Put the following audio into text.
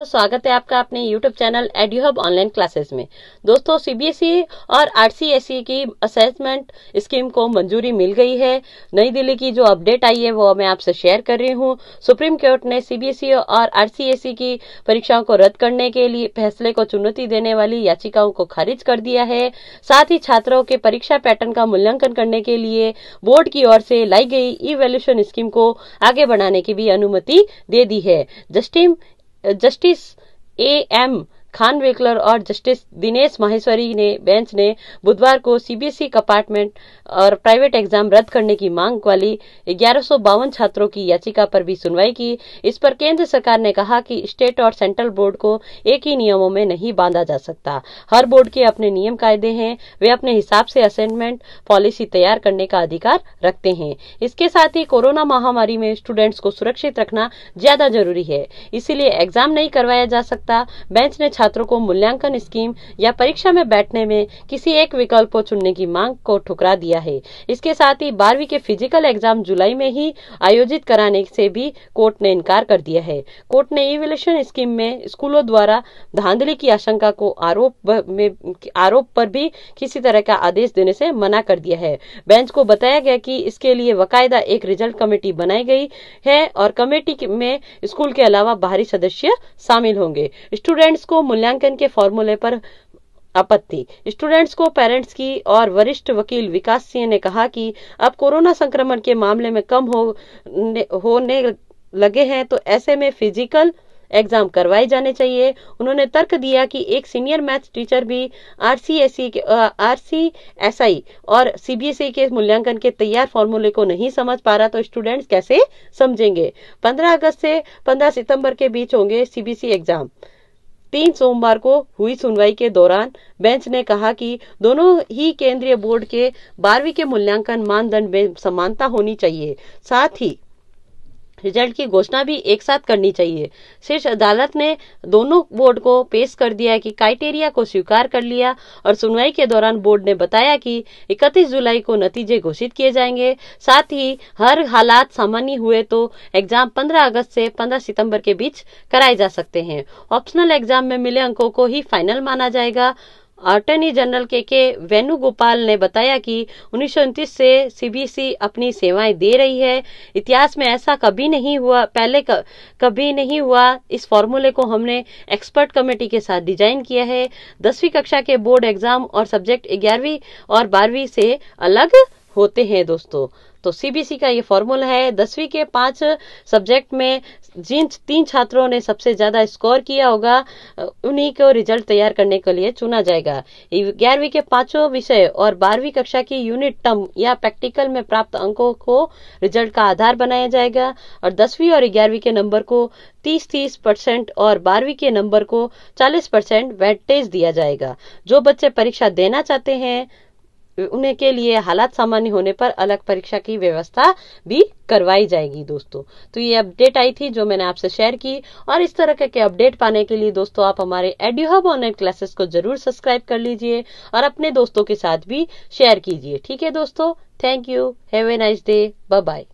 तो स्वागत है आपका अपने YouTube चैनल एडियोहब ऑनलाइन क्लासेस में दोस्तों सीबीएसई e और आरसीएसई e की असेसमेंट स्कीम को मंजूरी मिल गई है नई दिल्ली की जो अपडेट आई है वो मैं आपसे शेयर कर रही हूँ सुप्रीम कोर्ट ने सीबीएसई e और आरसीएसई की परीक्षाओं को रद्द करने के लिए फैसले को चुनौती देने वाली याचिकाओं को खारिज कर दिया है साथ ही छात्रों के परीक्षा पैटर्न का मूल्यांकन करने के लिए बोर्ड की ओर से लाई गई ई वैल्यूशन स्कीम को आगे बढ़ाने की भी अनुमति दे दी है जस्टिम Uh, Justice A. M. Khan और जस्टिस दिनेश माहेश्वरी ने बेंच ने बुधवार को सीबीएसई e कंपार्टमेंट और प्राइवेट एग्जाम रद्द करने की मांग वाली ग्यारह छात्रों की याचिका पर भी सुनवाई की इस पर केंद्र सरकार ने कहा कि स्टेट और सेंट्रल बोर्ड को एक ही नियमों में नहीं बांधा जा सकता हर बोर्ड के अपने नियम कायदे हैं वे अपने हिसाब से असाइनमेंट पॉलिसी तैयार करने का अधिकार रखते हैं इसके साथ ही कोरोना महामारी में स्टूडेंट्स को सुरक्षित रखना ज्यादा जरूरी है इसीलिए एग्जाम नहीं करवाया जा सकता बेंच ने छात्र छात्रों को मूल्यांकन स्कीम या परीक्षा में बैठने में किसी एक विकल्प को चुनने की मांग को ठुकरा दिया है इसके साथ ही बारहवीं के फिजिकल एग्जाम जुलाई में ही आयोजित कराने से भी कोर्ट ने इनकार कर दिया है कोर्ट ने इवेल्यूशन स्कीम में स्कूलों द्वारा धांधली की आशंका को आरोप में आरोप पर भी किसी तरह का आदेश देने से मना कर दिया है बेंच को बताया गया कि इसके लिए बाकायदा एक रिजल्ट कमेटी बनाई गई है और कमेटी में स्कूल के अलावा बाहरी सदस्य शामिल होंगे स्टूडेंट्स को मूल्यांकन के फॉर्मूले पर आपत्ति स्टूडेंट्स को पेरेंट्स की और वरिष्ठ वकील विकास सिंह ने कहा कि अब कोरोना संक्रमण के मामले में कम हो होने लगे हैं तो ऐसे में फिजिकल एग्जाम करवाए जाने चाहिए उन्होंने तर्क दिया कि एक सीनियर मैथ टीचर भी आर सी एस सी के आई और सीबीएसई के मूल्यांकन के तैयार फॉर्मूले को नहीं समझ पा रहा तो स्टूडेंट्स कैसे समझेंगे 15 अगस्त से 15 सितंबर के बीच होंगे ई एग्जाम तीन सोमवार को हुई सुनवाई के दौरान बेंच ने कहा कि दोनों ही केंद्रीय बोर्ड के बारहवीं के मूल्यांकन मानदंड में समानता होनी चाहिए साथ ही रिजल्ट की घोषणा भी एक साथ करनी चाहिए शीर्ष अदालत ने दोनों बोर्ड को पेश कर दिया कि क्राइटेरिया को स्वीकार कर लिया और सुनवाई के दौरान बोर्ड ने बताया कि 31 जुलाई को नतीजे घोषित किए जाएंगे साथ ही हर हालात सामान्य हुए तो एग्जाम 15 अगस्त से 15 सितंबर के बीच कराए जा सकते हैं ऑप्शनल एग्जाम में मिले अंकों को ही फाइनल माना जाएगा अटर्नी जनरल के के वेणुगोपाल ने बताया कि उन्नीस से सीबीसी अपनी सेवाएं दे रही है इतिहास में ऐसा कभी नहीं हुआ पहले कभी नहीं हुआ इस फॉर्मूले को हमने एक्सपर्ट कमेटी के साथ डिजाइन किया है दसवीं कक्षा के बोर्ड एग्जाम और सब्जेक्ट ग्यारहवीं और बारहवीं से अलग होते हैं दोस्तों तो सीबीसी का ये फॉर्मूला है दसवीं के पांच सब्जेक्ट में जिन तीन छात्रों ने सबसे ज्यादा स्कोर किया होगा उन्हीं को रिजल्ट तैयार करने के लिए चुना जाएगा ग्यारहवीं के पांचों विषय और बारहवीं कक्षा की यूनिट टर्म या प्रैक्टिकल में प्राप्त अंकों को रिजल्ट का आधार बनाया जाएगा और दसवीं और ग्यारहवीं के नंबर को तीस तीस परसेंट और बारहवीं के नंबर को चालीस परसेंट वेटेज दिया जाएगा जो बच्चे परीक्षा देना चाहते हैं उन्हें के लिए हालात सामान्य होने पर अलग परीक्षा की व्यवस्था भी करवाई जाएगी दोस्तों तो ये अपडेट आई थी जो मैंने आपसे शेयर की और इस तरह के अपडेट पाने के लिए दोस्तों आप हमारे हब ऑनलाइन क्लासेस को जरूर सब्सक्राइब कर लीजिए और अपने दोस्तों के साथ भी शेयर कीजिए ठीक है दोस्तों thank you have a nice day bye